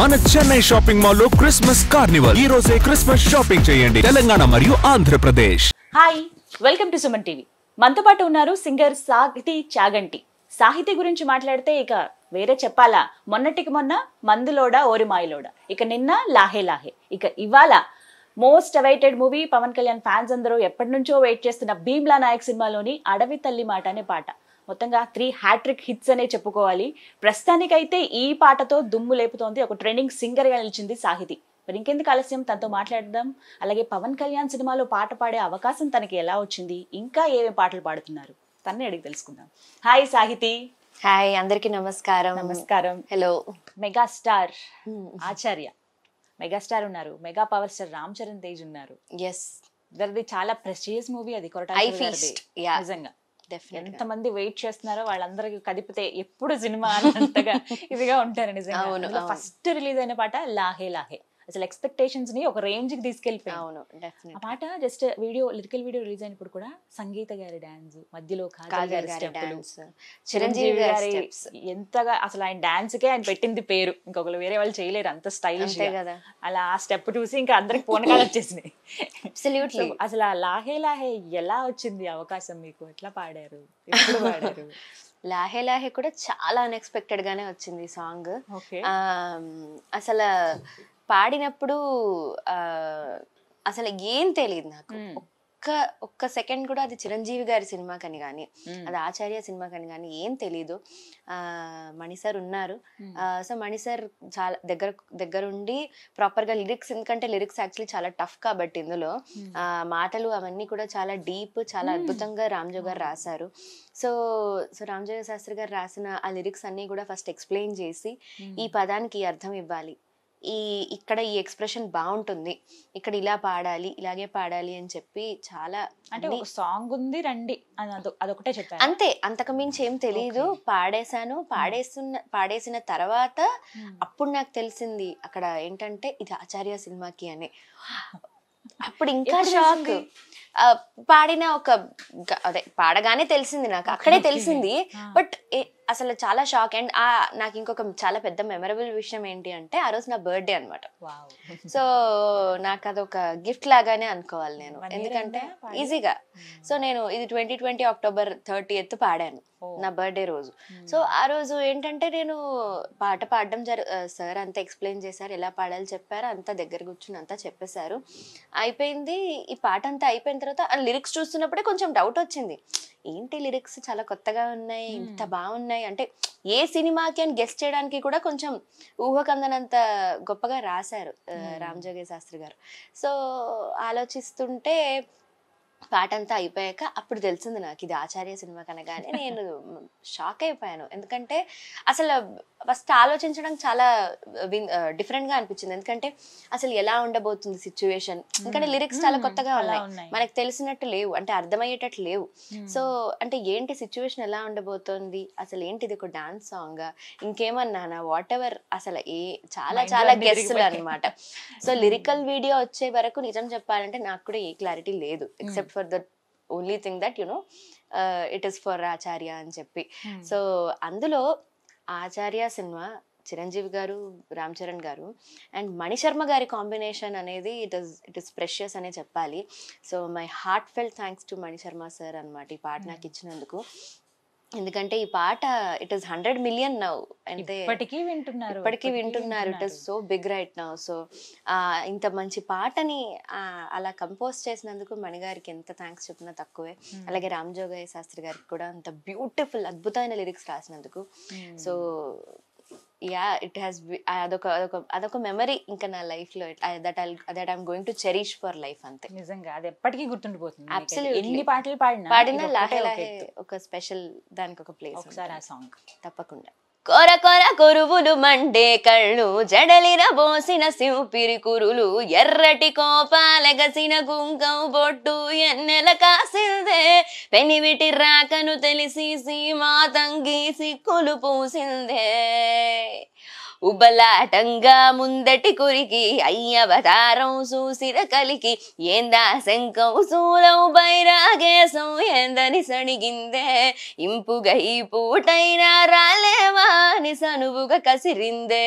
మన Chennai shopping mall లో Christmas carnival ఈ రోజే క్రిస్మస్ షాపింగ్ చేయండి తెలంగాణ మరియు Andhra Pradesh hi welcome to Suman TV మనతో పాటు ఉన్నారు సింగర్ సాహితి చాగంటి సాహితీ గురించి మాట్లాడితే ఇక వేరే చెప్పాలా మొన్నటికి మొన్న మందులోడ మాయలోడ ఇక నిన్న లాహే లాహే ఇక ఇవాళ most awaited movie Pawan Kalyan fans అందరూ ఎప్పటి నుంచో వెయిట్ చేస్తున్న భీమ్లా నాయక్ సినిమాలోని అడవి తల్లి మాట అనే పాట మొత్తంగా త్రీ హ్యాట్రిక్ హిట్స్ అనే చెప్పుకోవాలి ప్రస్తుతానికైతే ఈ పాటతో దుమ్ము లేపుతోంది ఒక ట్రెండింగ్ సింగర్గా నిలిచింది సాహితి మరి ఇంకెందుకు ఆలస్యం తనతో మాట్లాడదాం అలాగే పవన్ కళ్యాణ్ సినిమాలో పాట పాడే అవకాశం తనకి ఎలా వచ్చింది ఇంకా ఏమేమి పాటలు పాడుతున్నారు తన్నే అడిగి తెలుసుకుందాం హాయ్ సాహితి హాయ్ అందరికి నమస్కారం నమస్కారం hello megastar hmm. Acharya megastar ఉన్నారు mega power star Ram Charan Tej ఉన్నారు ఎస్ చాలా ప్రెస్టీజియస్ మూవీ అది కొరటా నిజంగా ఎంతమంది వెయిట్ చేస్తున్నారో వాళ్ళందరికీ కదిపితే ఎప్పుడు సినిమా అన్నంతగా ఇదిగా ఉంటారు నిజంగా ఫస్ట్ రిలీజ్ అయిన పాట లాహే లాహే అసలు ఎక్స్పెక్టేషన్స్ ని ఒక రేంజ్ కి తీసుకెళ్ళిపోయి అవును ఆ పాట just video lyrical video release అయినప్పుడు కూడా సంగీత గారి డాన్స్ మధ్యలో గారి చిరంజీవి గారి ఎంతగా అసలు ఆయన డాన్స్ కే ఆయన పెట్టింది పేరు ఇంకొకరు వేరే వాళ్ళు చేయలేరు అంత స్టైల్ కదా అలా ఆ స్టెప్ చూసి ఇంకా అందరికి పూనకాలు వచ్చేసినాయి అసలు ఆ లాహే లాహే ఎలా వచ్చింది అవకాశం మీకు ఎట్లా పాడారు పాడారు లాహే లాహే కూడా చాలా అన్ఎక్స్పెక్టెడ్ గానే వచ్చింది సాంగ్ అసలు పాడినప్పుడు అసలు ఏం తెలియదు నాకు ఒక్క ఒక్క సెకండ్ కూడా అది చిరంజీవి గారి సినిమా కని కానీ అది ఆచార్య సినిమా కని కానీ ఏం తెలీదు మణి సార్ ఉన్నారు సో మణి సార్ చాలా దగ్గర దగ్గరుండి ప్రాపర్గా లిరిక్స్ ఎందుకంటే లిరిక్స్ యాక్చువల్లీ చాలా టఫ్ కాబట్టి ఇందులో మాటలు అవన్నీ కూడా చాలా డీప్ చాలా అద్భుతంగా రామ్జో గారు రాశారు సో సో రామ్జోగ శాస్త్రి గారు రాసిన ఆ లిరిక్స్ అన్నీ కూడా ఫస్ట్ ఎక్స్ప్లెయిన్ చేసి ఈ పదానికి అర్థం ఇవ్వాలి ఈ ఇక్కడ ఈ ఎక్స్ప్రెషన్ బాగుంటుంది ఇక్కడ ఇలా పాడాలి ఇలాగే పాడాలి అని చెప్పి చాలా అంటే సాంగ్ ఉంది రండి అదొకటే చెప్పాను అంతే అంతకు మించి ఏం తెలియదు పాడేశాను పాడేస్తున్న పాడేసిన తర్వాత అప్పుడు నాకు తెలిసింది అక్కడ ఏంటంటే ఇది ఆచార్య సినిమాకి అని అప్పుడు ఇంకా షాక్ పాడిన ఒక అదే పాడగానే తెలిసింది నాకు అక్కడే తెలిసింది బట్ అసలు చాలా షాక్ అండ్ ఆ నాకు ఇంకొక చాలా పెద్ద మెమరబుల్ విషయం ఏంటి అంటే ఆ రోజు నా బర్త్డే అనమాట సో నాకు అదొక గిఫ్ట్ లాగానే అనుకోవాలి నేను ఎందుకంటే ఈజీగా hmm. సో నేను ఇది ట్వంటీ ట్వంటీ అక్టోబర్ థర్టీ ఎత్తు పాడాను నా బర్త్డే రోజు hmm. సో ఆ రోజు ఏంటంటే నేను పాట పాడడం జరు సార్ అంతా ఎక్స్ప్లెయిన్ చేశారు ఎలా పాడాలి చెప్పారు అంతా దగ్గర కూర్చుని అంతా చెప్పేశారు అయిపోయింది ఈ పాట అంతా అయిపోయిన తర్వాత లిరిక్స్ చూస్తున్నప్పుడే కొంచెం డౌట్ వచ్చింది ఏంటి లిరిక్స్ చాలా కొత్తగా ఉన్నాయి ఇంత hmm. బాగున్నాయి ఉన్నాయి అంటే ఏ సినిమాకి అని గెస్ట్ చేయడానికి కూడా కొంచెం ఊహకందనంత గొప్పగా రాశారు రామ్ జోగే శాస్త్రి గారు సో ఆలోచిస్తుంటే పాట అంతా అయిపోయాక అప్పుడు తెలిసింది నాకు ఇది ఆచార్య సినిమా కనగానే నేను షాక్ అయిపోయాను ఎందుకంటే అసలు ఫస్ట్ ఆలోచించడం చాలా డిఫరెంట్ గా అనిపించింది ఎందుకంటే అసలు ఎలా ఉండబోతుంది సిచ్యువేషన్ ఎందుకంటే లిరిక్స్ చాలా కొత్తగా ఉన్నాయి మనకు తెలిసినట్టు లేవు అంటే అర్థమయ్యేటట్టు లేవు సో అంటే ఏంటి సిచ్యువేషన్ ఎలా ఉండబోతోంది అసలు ఏంటి ఇది ఒక డాన్స్ సాంగ్ ఇంకేమన్నానా వాట్ ఎవర్ అసలు ఏ చాలా చాలా గెస్ట్లు అనమాట సో లిరికల్ వీడియో వచ్చే వరకు నిజం చెప్పాలంటే నాకు కూడా ఏ క్లారిటీ లేదు except for that only thing that you know it is for Acharya అని చెప్పి సో hmm. అందులో ఆచార్య సినిమా చిరంజీవి గారు రామ్ చరణ్ గారు అండ్ మణిశర్మ గారి కాంబినేషన్ అనేది it is it is precious అనే చెప్పాలి so my heart fell thanks to Manisharma sir అనమాట ఈ పాట hmm. నాకు ఇచ్చినందుకు ఎందుకంటే ఈ పాట it is hundred million now అంటే ఇప్పటికీ వింటున్నారు ఇప్పటికీ వింటున్నారు it is so big right now so ఇంత మంచి పాటని అలా కంపోజ్ చేసినందుకు మణిగారికి ఎంత థ్యాంక్స్ చెప్పినా తక్కువే hmm. అలాగే రామ్ జోగయ్య శాస్త్రి గారికి కూడా అంత బ్యూటిఫుల్ అద్భుతమైన లిరిక్స్ రాసినందుకు so hmm. Yeah it has అదొక అదొక అదొక మెమరీ ఇంకా నా లైఫ్ లో that that I'm going to cherish for life అంతే నిజంగా అది ఎప్పటికీ గుర్తుండిపోతుంది ఎన్ని పాటలు లాహే లాహే ఒక స్పెషల్ దానికి ఒక ప్లేస్ ఒకసారి ఆ సాంగ్ తప్పకుండా కొర కొర కురువులు మండే కళ్ళు జడలిన బోసిన సింపిరి కురులు ఎర్రటి కోపాలగసిన గుంగం బొట్టు ఎన్నెల కాసిందే పెనివిటి రాకను తెలిసి సీమా తంగి సిక్కులు పూసిందే ఉబలాటంగా ముందటి కురికి అయ్యవతారం చూసిర కలికి ఏందా శంకం సూలం బైరాగేశం ఏందని సణిగిందే ఇంపుగై పూటైనా రాలేవా అని సనువుగా కసిరిందే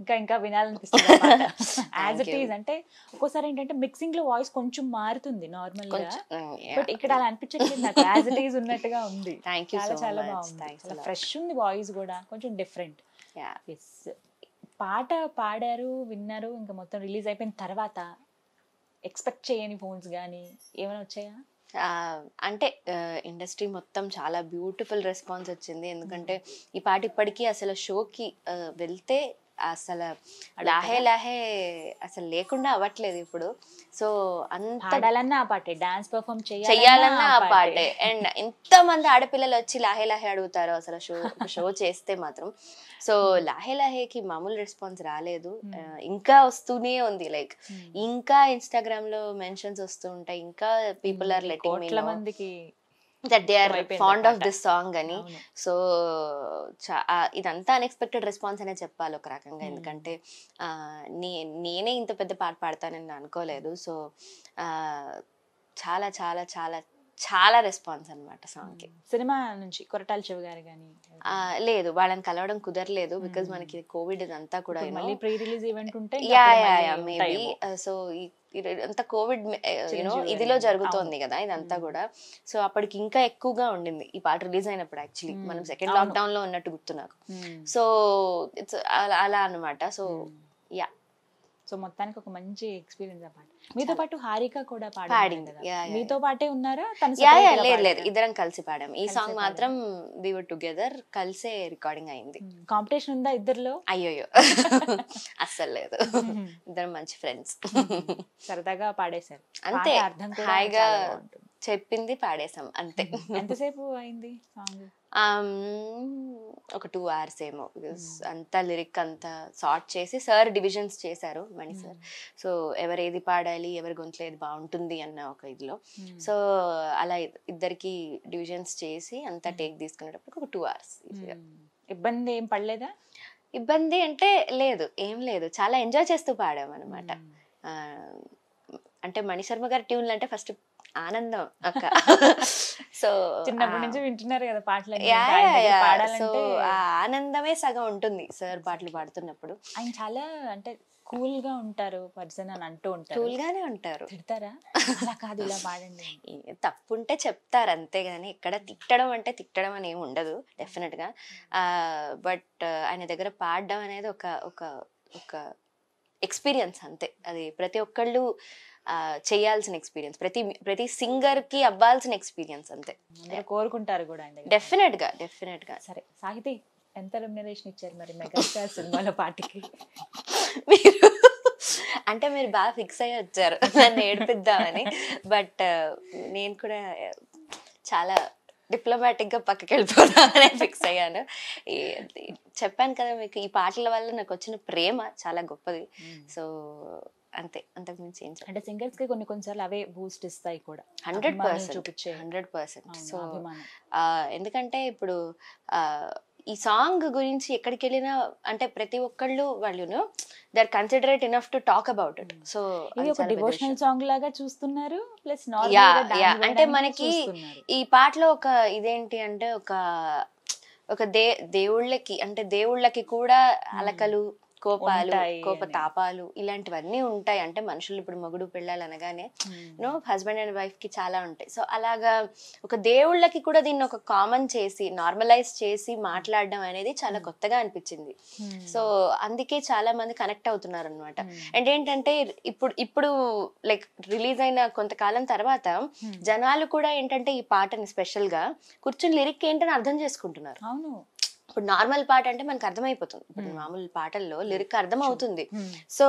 ఇంకా ఇంకా వినాలనిపిస్తుంది యాజ్ ఇట్ ఈజ్ అంటే ఒక్కోసారి ఏంటంటే మిక్సింగ్ లో వాయిస్ కొంచెం మారుతుంది నార్మల్ గా బట్ mm, ఇక్కడ అలా అనిపించట్లేదు నాకు యాజ్ ఇట్ ఈజ్ ఉన్నట్టుగా ఉంది చాలా చాలా బాగుంది ఫ్రెష్ ఉంది వాయిస్ కూడా కొంచెం డిఫరెంట్ పాట పాడారు విన్నారు ఇంకా మొత్తం రిలీజ్ అయిపోయిన తర్వాత ఎక్స్పెక్ట్ చేయని ఫోన్స్ కానీ ఏమైనా వచ్చాయా అంటే ఇండస్ట్రీ మొత్తం చాలా బ్యూటిఫుల్ రెస్పాన్స్ వచ్చింది ఎందుకంటే hmm. ఈ పాట ఇప్పటికీ అసలు షోకి వెళ్తే అసలు లాహే లాహే అసలు లేకుండా అవ్వట్లేదు ఇప్పుడు సో అంతడాలన్నా ఆ పాటే డాన్స్ పర్ఫామ్ చేయాలన్నా ఆ పాటే అండ్ ఎంత మంది ఆడపిల్లలు వచ్చి లాహే లాహే అడుగుతారు అసలు షో షో చేస్తే మాత్రం సో hmm. లాహే లాహేకి మామూలు రెస్పాన్స్ రాలేదు hmm. ఇంకా వస్తూనే ఉంది లైక్ hmm. ఇంకా ఇన్స్టాగ్రామ్ లో మెన్షన్స్ వస్తూ ఉంటాయి ఇంకా పీపుల్ ఆర్ లెటింగ్ మందికి that they are fond of this song అని సో ఇదంతా అన్ఎక్స్పెక్టెడ్ రెస్పాన్స్ అనే చెప్పాలి ఒక రకంగా ఎందుకంటే నేనే ఇంత పెద్ద పాట పాడతానని అనుకోలేదు సో చాలా చాలా చాలా చాలా రెస్పాన్స్ అనమాట సాంగ్కి సినిమా నుంచి కొరటాల చెవి గారు కానీ లేదు వాళ్ళని కలవడం కుదరలేదు బికాజ్ మనకి కోవిడ్ అంతా కూడా మళ్ళీ ప్రీ రిలీజ్ ఈవెంట్ ఉంటే yeah yeah yeah maybe so అంతా కోవిడ్ యూనో ఇదిలో జరుగుతోంది కదా ఇదంతా కూడా సో అప్పటికి ఇంకా ఎక్కువగా ఉండింది ఈ పాట రిలీజ్ అయినప్పుడు యాక్చువల్లీ మనం సెకండ్ లాక్డౌన్ లో ఉన్నట్టు గుర్తు నాకు సో ఇట్స్ అలా అనమాట సో యా సో మొత్తానికి ఒక మంచి ఎక్స్పీరియన్స్ అన్నమాట మీతో పాటు హారిక కూడా పాడింది మీతో పాటే ఉన్నారా లేదు లేదు ఇద్దరం కలిసి పాడాం ఈ సాంగ్ మాత్రం వి వర్ టుగెదర్ కలిసే రికార్డింగ్ అయింది కాంపిటీషన్ hmm. ఉందా ఇద్దరులో అయ్యోయో అస్సలు లేదు hmm. ఇద్దరం మంచి ఫ్రెండ్స్ hmm. సరదాగా పాడేశారు అంతే అర్థం హాయిగా చెప్పింది పాడేశాం అంతే ఎంతసేపు అయింది ఒక టూ అవర్స్ ఏమో బికాస్ అంతా లిరిక్ అంతా సార్ట్ చేసి సార్ డివిజన్స్ చేశారు మణి సార్ సో ఎవరు ఏది పాడాలి ఎవరి గొంతులో ఏది బాగుంటుంది అన్న ఒక ఇదిలో సో అలా ఇద్దరికి డివిజన్స్ చేసి అంతా టేక్ తీసుకునేటప్పుడు ఒక టూ అవర్స్ ఇబ్బంది ఏం పడలేదా ఇబ్బంది అంటే లేదు ఏం లేదు చాలా ఎంజాయ్ చేస్తూ పాడాం అనమాట అంటే మణి శర్మ గారి ట్యూన్లు అంటే ఫస్ట్ ఆనందం అక్క సో చిన్నప్పటి నుంచి వింటున్నారు కదా పాటలు సో ఆనందమే సగం ఉంటుంది సార్ పాటలు పాడుతున్నప్పుడు ఆయన చాలా అంటే కూల్ గా ఉంటారు పర్సన్ అని అంటూ ఉంటారు కూల్ గానే ఉంటారు తిడతారా అలా కాదు ఇలా పాడండి తప్పుంటే చెప్తారు అంతేగాని ఇక్కడ తిట్టడం అంటే తిట్టడం అని ఏమి ఉండదు డెఫినెట్ గా బట్ ఆయన దగ్గర పాడడం అనేది ఒక ఒక ఒక ఎక్స్పీరియన్స్ అంతే అది ప్రతి ఒక్కళ్ళు చేయాల్సిన ఎక్స్పీరియన్స్ ప్రతి ప్రతి సింగర్ కి అవ్వాల్సిన ఎక్స్పీరియన్స్ అంతే కోరుకుంటారు కూడా డెఫినెట్ గా డెఫినెట్ గా సరే సాహితి ఎంత రెమ్యునరేషన్ ఇచ్చారు మరి మెగాస్టార్ సినిమాలో పాటికి మీరు అంటే మీరు బాగా ఫిక్స్ అయ్యి వచ్చారు నన్ను ఏడిపిద్దామని బట్ నేను కూడా చాలా డిప్లొమాటిక్గా పక్కకి వెళ్ళిపోతామని ఫిక్స్ అయ్యాను చెప్పాను కదా మీకు ఈ పాటల వల్ల నాకు వచ్చిన ప్రేమ చాలా గొప్పది సో అంతే అంతకు మించి ఏం అంటే సింగర్స్ కి కొన్ని కొన్నిసార్లు అవే బూస్ట్ ఇస్తాయి కూడా హండ్రెడ్ పర్సెంట్ చూపించే హండ్రెడ్ పర్సెంట్ సో ఎందుకంటే ఇప్పుడు ఈ సాంగ్ గురించి ఎక్కడికి వెళ్ళినా అంటే ప్రతి ఒక్కళ్ళు వాళ్ళును they are considerate enough to talk about it so ఇది ఒక డివోషనల్ సాంగ్ లాగా చూస్తున్నారు ప్లస్ అంటే మనకి ఈ పాటలో ఒక ఇదేంటి అంటే ఒక ఒక దే దేవుళ్ళకి అంటే దేవుళ్ళకి కూడా hmm. అలకలు కోపాలు తాపాలు ఇలాంటివన్నీ ఉంటాయి అంటే మనుషులు ఇప్పుడు మొగుడు పెళ్ళాలి అనగానే నో హస్బెండ్ అండ్ వైఫ్ కి చాలా ఉంటాయి సో అలాగా ఒక దేవుళ్ళకి కూడా దీన్ని ఒక కామన్ చేసి నార్మలైజ్ చేసి మాట్లాడడం అనేది చాలా కొత్తగా అనిపించింది సో అందుకే చాలా మంది కనెక్ట్ అవుతున్నారు అనమాట అండ్ ఏంటంటే ఇప్పుడు ఇప్పుడు లైక్ రిలీజ్ అయిన కొంతకాలం తర్వాత జనాలు కూడా ఏంటంటే ఈ పాటని స్పెషల్ గా కూర్చుని లిరిక్ ఏంటని అర్థం చేసుకుంటున్నారు అవును ఇప్పుడు నార్మల్ పాట అంటే మనకు అర్థమైపోతుంది ఇప్పుడు hmm. మామూలు పాటల్లో hmm. లిరిక్ అర్థం అవుతుంది hmm. సో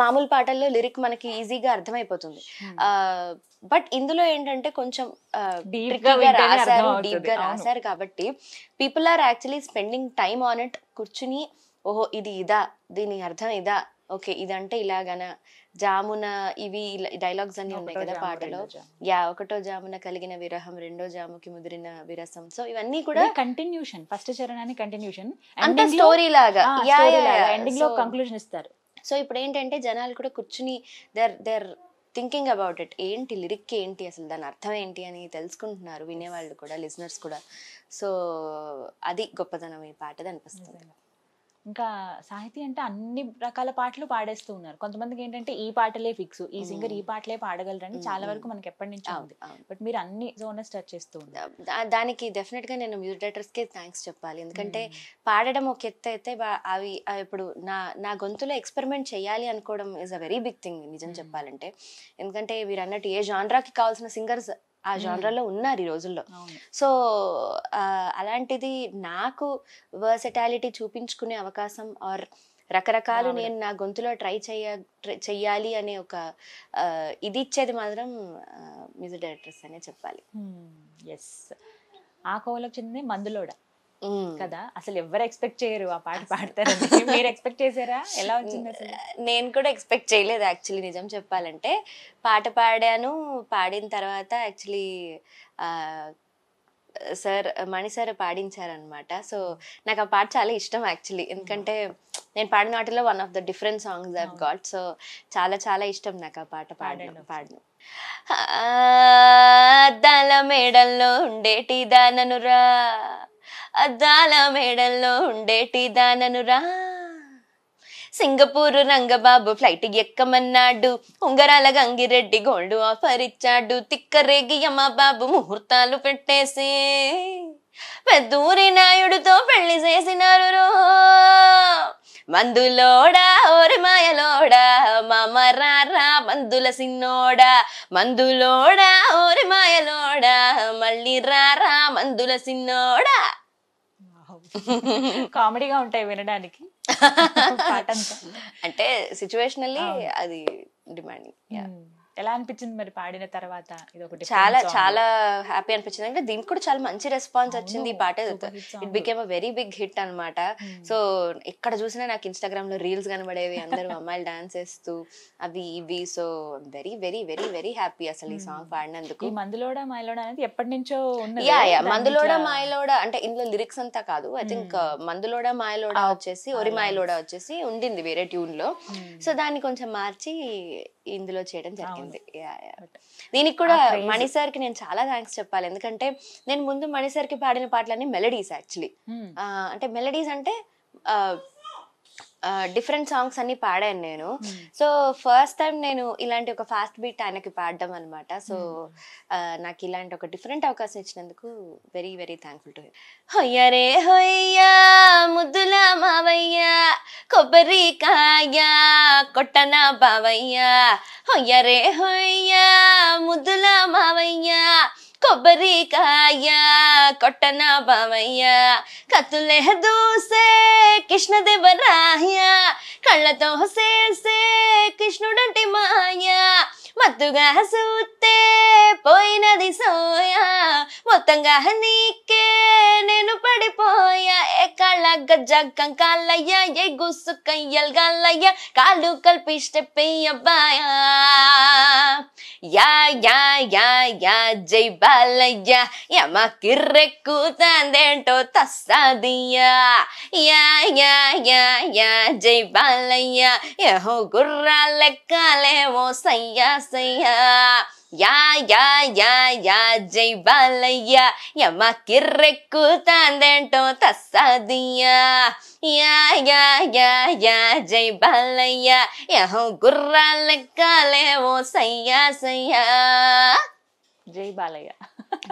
మామూలు పాటల్లో లిరిక్ మనకి ఈజీగా అర్థమైపోతుంది బట్ ఇందులో ఏంటంటే కొంచెం రాశారు డీప్ గా రాశారు కాబట్టి people are actually spending time on it కూర్చుని ఓహో ఇది ఇదా దీని అర్థం ఇదా ఓకే ఇదంటే ఇలాగన జామున ఇవి డైలాగ్స్ అన్ని ఉన్నాయి కదా పాటలో యా ఒకటో జామున కలిగిన విరహం రెండో జాముకి ముదిరిన విరసం సో ఇవన్నీ కూడా కంటిన్యూషన్ ఫస్ట్ చరణాన్ని కంటిన్యూషన్ అంటే స్టోరీ లాగా ఎండింగ్ లో కంక్లూషన్ ఇస్తారు సో ఇప్పుడు ఏంటంటే జనాలు కూడా కూర్చుని there there thinking about it ఏంటి లిరిక్ ఏంటి అసలు దాని అర్థం ఏంటి అని తెలుసుకుంటున్నారు వినేవాళ్ళు కూడా లిజనర్స్ కూడా సో అది గొప్పతనం ఈ పాటది అనిపిస్తుంది ఇంకా సాహితీ అంటే అన్ని రకాల పాటలు పాడేస్తూ ఉన్నారు కొంతమందికి ఏంటంటే ఈ పాటలే ఫిక్స్ ఈ సింగర్ ఈ పాటలే పాడగలరని చాలా వరకు మనకి ఎప్పటి నుంచి ఉంది బట్ మీరు అన్ని జోనర్స్ టచ్ చేస్తూ ఉన్నారు దానికి డెఫినెట్ గా నేను మ్యూజిక్ డైరెక్టర్స్ కి థ్యాంక్స్ చెప్పాలి ఎందుకంటే పాడడం ఒక ఎత్తు అయితే అవి ఇప్పుడు నా నా గొంతులో ఎక్స్పెరిమెంట్ చేయాలి అనుకోవడం is a very big thing నిజం చెప్పాలంటే ఎందుకంటే వీరన్నట్టు అన్నట్టు ఏ జాన్రాకి కావాల్సిన సింగర్స్ ఆ జానరాలో ఉన్నారు ఈ రోజుల్లో సో అలాంటిది నాకు వర్సెటాలిటీ చూపించుకునే అవకాశం ఆర్ రకరకాలు నేను నా గొంతులో ట్రై చెయ్య చెయ్యాలి అనే ఒక ఇది ఇచ్చేది మాత్రం మ్యూజిక్ డైరెక్టర్స్ అనే చెప్పాలి ఎస్ ఆ కోవలకు చెందిన మందులోడ కదా అసలు ఎవరు ఎక్స్పెక్ట్ చేయరు ఆ పాట పాడతారు మీరు ఎక్స్పెక్ట్ చేశారా ఎలా వచ్చింది నేను కూడా ఎక్స్పెక్ట్ చేయలేదు యాక్చువల్లీ నిజం చెప్పాలంటే పాట పాడాను పాడిన తర్వాత యాక్చువల్లీ సార్ మణి సార్ పాడించారనమాట సో నాకు ఆ పాట చాలా ఇష్టం యాక్చువల్లీ ఎందుకంటే నేను పాడిన వాటిలో one of the different songs I got so చాలా చాలా ఇష్టం నాకు ఆ పాట పాడడం పాడడం దాని మేడల్లో ఉండేటి దాననురా అద్దాల మేడల్లో ఉండేటి దాననురా సింగపూరు రంగబాబు ఫ్లైట్ ఎక్కమన్నాడు ఉంగరాల గంగిరెడ్డి గోల్డ్ ఆఫర్ ఇచ్చాడు తిక్కరేగి బాబు ముహూర్తాలు పెట్టేసి పెద్దూరి నాయుడుతో పెళ్లి చేసినారు మందులోడా ఓరి మాయలోడా మామరారా మందుల సిన్నోడా మందులోడా ఓరి మాయలో మళ్ళీ రారా మందుల సిన్నోడా కామెడీగా ఉంటాయి వినడానికి అంటే సిచ్యువేషనల్లీ అది డిమాండింగ్ ఎలా అనిపించింది మరి పాడిన తర్వాత ఇది చాలా చాలా హ్యాపీ అనిపించింది అంటే దీనికి కూడా చాలా మంచి రెస్పాన్స్ వచ్చింది ఈ పాట it became a very big hit అనమాట సో hmm. ఎక్కడ చూసినా నాకు ఇన్స్టాగ్రామ్ లో రీల్స్ కనబడేవి అందరూ అమ్మాయిలు డాన్స్ చేస్తూ అవి ఇవి so very very very very happy అసలు ఈ సాంగ్ hmm. పాడినందుకు ఈ మందులోడ మాయలోడ అనేది ఎప్పటి నుంచో యా యా మందులోడ మాయలోడ అంటే ఇందులో లిరిక్స్ అంతా కాదు ఐ థింక్ hmm. uh, మందులోడ మాయలోడ oh, వచ్చేసి ఒరి మాయలోడ వచ్చేసి ఉండింది వేరే ట్యూన్ లో సో దాన్ని కొంచెం మార్చి ఇందులో చేయడం జరిగింది దీనికి కూడా మణి కి నేను చాలా థ్యాంక్స్ చెప్పాలి ఎందుకంటే నేను ముందు మణి కి పాడిన పాటలన్నీ మెలడీస్ యాక్చువల్లీ hmm. అంటే మెలడీస్ అంటే డిఫరెంట్ సాంగ్స్ అన్ని పాడాను నేను సో ఫస్ట్ టైం నేను ఇలాంటి ఒక ఫాస్ట్ బీట్ ఆయనకి పాడడం అనమాట సో hmm. నాకు ఇలాంటి ఒక డిఫరెంట్ అవకాశం ఇచ్చినందుకు వెరీ వెరీ థ్యాంక్ఫుల్ టు హొయ్యరే హొయ్యా ముద్దుల మావయ్యా కొబ్బరికాయ కొట్టన బావయ్యా హొయ్యరే హొయ్యా ముద్దుల మావయ్యా కొబ్బరికాయ కొట్టన బావయ్య కత్తులే దూసే కృష్ణదేవ రాయ కళ్ళతో సేసే కృష్ణుడంటి మాయ మత్తుగా సూతే పోయినది సోయా మొత్తంగా నీకే నేను పడిపోయా ఏ కళగ జగ్గం కాలయ్యా ఏ గుసు కయ్యల్గాలయ్యా కాలు కలిపి స్టెప్పయ్యబ్బాయా యా యా యా యా జై బాలయ్య యమ కిర్రెక్కుతాందేంటో తస్సాదియా యా యా యా యా జై బాలయ్య యహో గుర్రాలెక్కాలేమో సయ్యా సయ్యా యా యా యా యా జై బాలయ్య యమ కిర్రెక్కుతాందేంటో తస్సాదియా యా యా యా యా జై బాలయ్య యహో గుర్రాలెక్కాలేవో సయ్యా సయ్యా జై బాలయ్య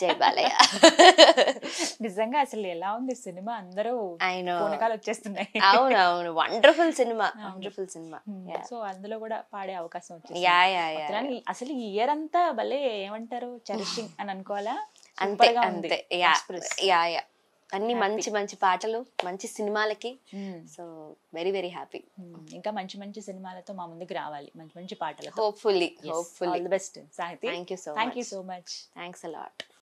జై బాలయ్య నిజంగా అసలు ఎలా ఉంది సినిమా అందరూ ఆయన వచ్చేస్తున్నాయి అవునవును వండర్ఫుల్ సినిమా వండర్ఫుల్ సినిమా సో అందులో కూడా పాడే అవకాశం వచ్చింది అసలు ఈ ఇయర్ అంతా భలే ఏమంటారు చరిషింగ్ అని అనుకోవాలా అంతే అంతే యా యా అన్ని మంచి మంచి పాటలు మంచి సినిమాలకి సో వెరీ వెరీ హ్యాపీ ఇంకా మంచి మంచి సినిమాలతో మా ముందుకు రావాలి మంచి మంచి పాటలు hopefully hopefully best Sahithi thank you so thank you so much thanks allot